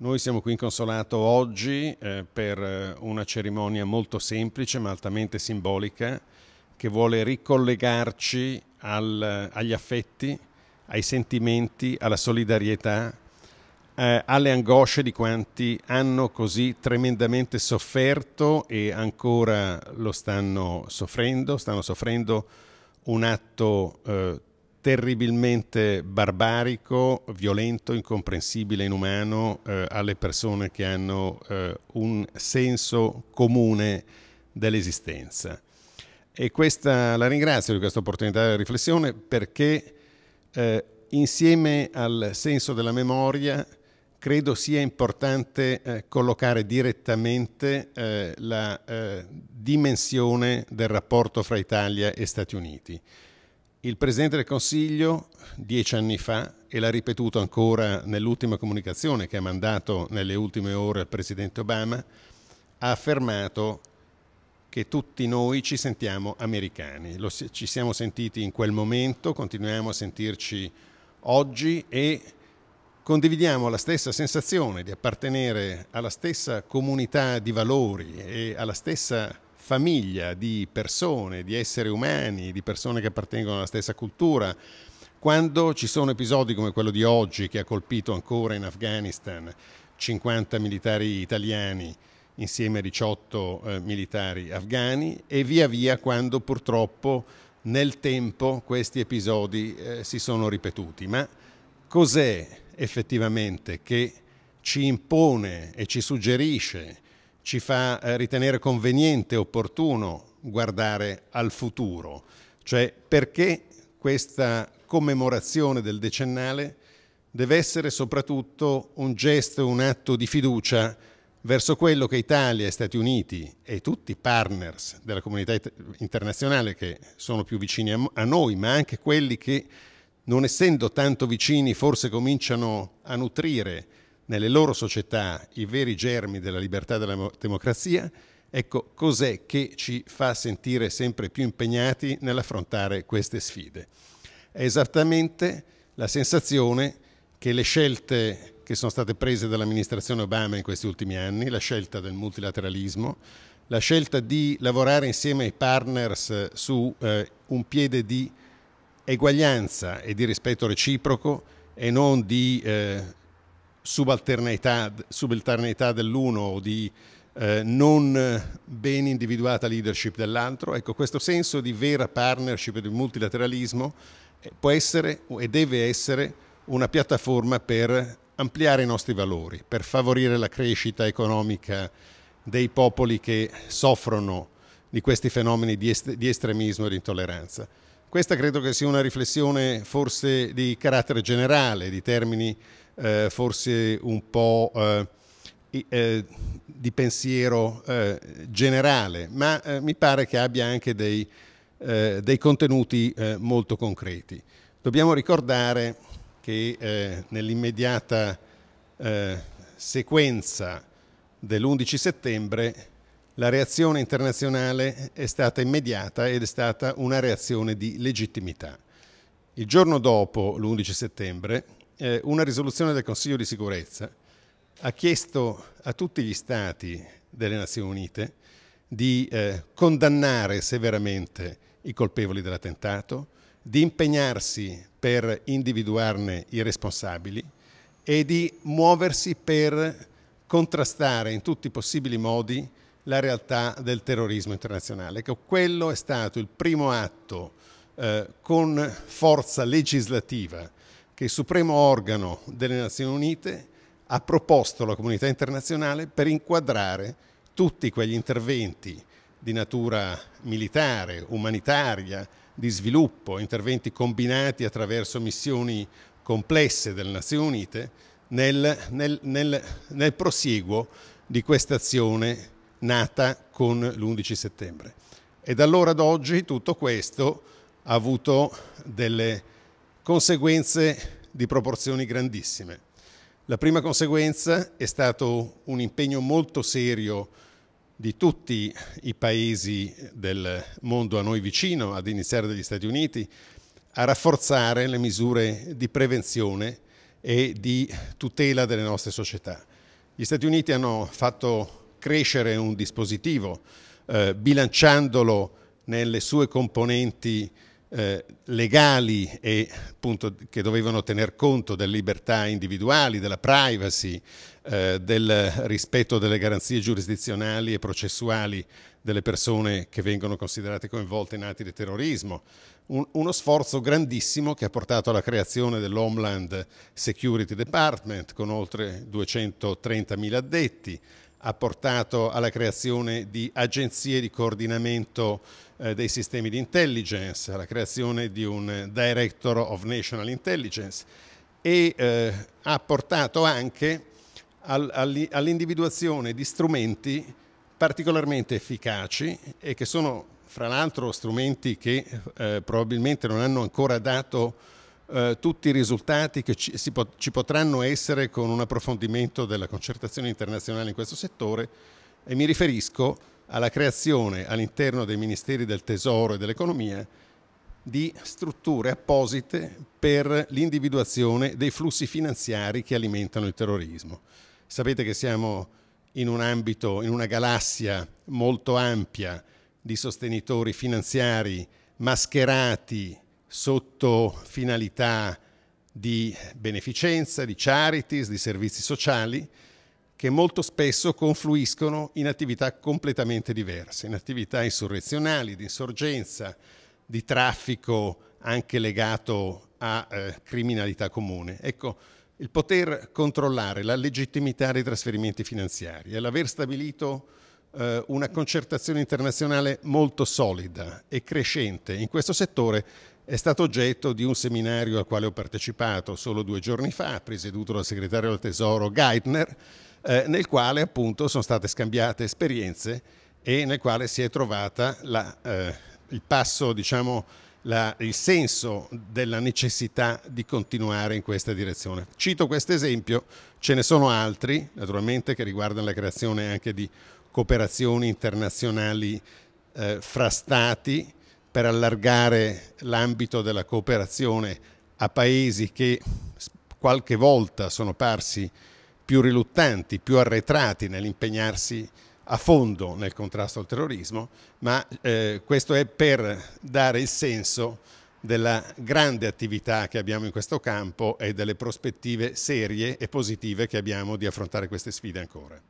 Noi siamo qui in consolato oggi eh, per eh, una cerimonia molto semplice ma altamente simbolica che vuole ricollegarci al, eh, agli affetti, ai sentimenti, alla solidarietà, eh, alle angosce di quanti hanno così tremendamente sofferto e ancora lo stanno soffrendo, stanno soffrendo un atto eh, terribilmente barbarico, violento, incomprensibile, inumano eh, alle persone che hanno eh, un senso comune dell'esistenza. E questa la ringrazio di questa opportunità di riflessione perché eh, insieme al senso della memoria credo sia importante eh, collocare direttamente eh, la eh, dimensione del rapporto fra Italia e Stati Uniti. Il Presidente del Consiglio dieci anni fa, e l'ha ripetuto ancora nell'ultima comunicazione che ha mandato nelle ultime ore al Presidente Obama, ha affermato che tutti noi ci sentiamo americani, Lo, ci siamo sentiti in quel momento, continuiamo a sentirci oggi e condividiamo la stessa sensazione di appartenere alla stessa comunità di valori e alla stessa famiglia di persone, di esseri umani, di persone che appartengono alla stessa cultura. Quando ci sono episodi come quello di oggi che ha colpito ancora in Afghanistan 50 militari italiani insieme a 18 eh, militari afghani e via via quando purtroppo nel tempo questi episodi eh, si sono ripetuti. Ma cos'è effettivamente che ci impone e ci suggerisce ci fa eh, ritenere conveniente, e opportuno guardare al futuro, cioè perché questa commemorazione del decennale deve essere soprattutto un gesto, un atto di fiducia verso quello che Italia e Stati Uniti e tutti i partners della comunità internazionale che sono più vicini a noi, ma anche quelli che non essendo tanto vicini forse cominciano a nutrire nelle loro società i veri germi della libertà e della democrazia, ecco cos'è che ci fa sentire sempre più impegnati nell'affrontare queste sfide. È esattamente la sensazione che le scelte che sono state prese dall'amministrazione Obama in questi ultimi anni, la scelta del multilateralismo, la scelta di lavorare insieme ai partners su eh, un piede di eguaglianza e di rispetto reciproco e non di eh, subalternità, subalternità dell'uno o di eh, non ben individuata leadership dell'altro. Ecco, questo senso di vera partnership e di multilateralismo eh, può essere e deve essere una piattaforma per ampliare i nostri valori, per favorire la crescita economica dei popoli che soffrono di questi fenomeni di, est- di estremismo e di intolleranza. Questa credo che sia una riflessione forse di carattere generale, di termini eh, forse un po' eh, eh di pensiero eh, generale, ma eh, mi pare che abbia anche dei, dei contenuti molto concreti. Dobbiamo ricordare che nell'immediata sequenza dell'11 settembre la reazione internazionale è stata immediata ed è stata una reazione di legittimità. Il giorno dopo l'11 settembre eh, una risoluzione del Consiglio di sicurezza ha chiesto a tutti gli Stati delle Nazioni Unite di eh, condannare severamente i colpevoli dell'attentato, di impegnarsi per individuarne i responsabili e di muoversi per contrastare in tutti i possibili modi la realtà del terrorismo internazionale. Ecco, quello è stato il primo atto eh, con forza legislativa che il supremo organo delle Nazioni Unite ha proposto alla comunità internazionale per inquadrare tutti quegli interventi di natura militare, umanitaria, di sviluppo, interventi combinati attraverso missioni complesse delle Nazioni Unite nel, nel, nel, nel prosieguo di questa azione nata con l'11 settembre. E da allora ad oggi tutto questo ha avuto delle conseguenze di proporzioni grandissime. La prima conseguenza è stato un impegno molto serio di tutti i paesi del mondo a noi vicino, ad iniziare dagli Stati Uniti, a rafforzare le misure di prevenzione e di tutela delle nostre società. Gli Stati Uniti hanno fatto crescere un dispositivo eh, bilanciandolo nelle sue componenti eh, legali e appunto, che dovevano tener conto delle libertà individuali, della privacy, eh, del rispetto delle garanzie giurisdizionali e processuali delle persone che vengono considerate coinvolte in atti di terrorismo. Un, uno sforzo grandissimo che ha portato alla creazione dell'Homeland Security Department con oltre 230 mila addetti, ha portato alla creazione di agenzie di coordinamento eh, dei sistemi di intelligence, alla creazione di un Director of National Intelligence e eh, ha portato anche all'individuazione di strumenti particolarmente efficaci e che sono fra l'altro strumenti che eh, probabilmente non hanno ancora dato eh, tutti i risultati che ci, si, ci, potranno essere con un approfondimento della concertazione internazionale in questo settore e mi riferisco alla creazione all'interno dei Ministeri del Tesoro e dell'Economia di strutture apposite per l'individuazione dei flussi finanziari che alimentano il terrorismo. Sapete che siamo in un ambito, in una galassia molto ampia di sostenitori finanziari mascherati sotto finalità di beneficenza, di charities, di servizi sociali, che molto spesso confluiscono in attività completamente diverse, in attività insurrezionali, di insorgenza, di traffico anche legato a eh, criminalità comune. Ecco, il poter controllare la legittimità dei trasferimenti finanziari e l'aver stabilito eh, una concertazione internazionale molto solida e crescente in questo settore è stato oggetto di un seminario al quale ho partecipato solo due giorni fa, presieduto dal segretario del Tesoro Geithner, eh, nel quale appunto sono state scambiate esperienze e nel quale si è trovata la, eh, il passo, diciamo, la, il senso della necessità di continuare in questa direzione. Cito questo esempio, ce ne sono altri, naturalmente, che riguardano la creazione anche di cooperazioni internazionali eh, fra stati, per allargare l'ambito della cooperazione a paesi che qualche volta sono parsi più riluttanti, più arretrati nell'impegnarsi a fondo nel contrasto al terrorismo, ma eh, questo è per dare il senso della grande attività che abbiamo in questo campo e delle prospettive serie e positive che abbiamo di affrontare queste sfide ancora.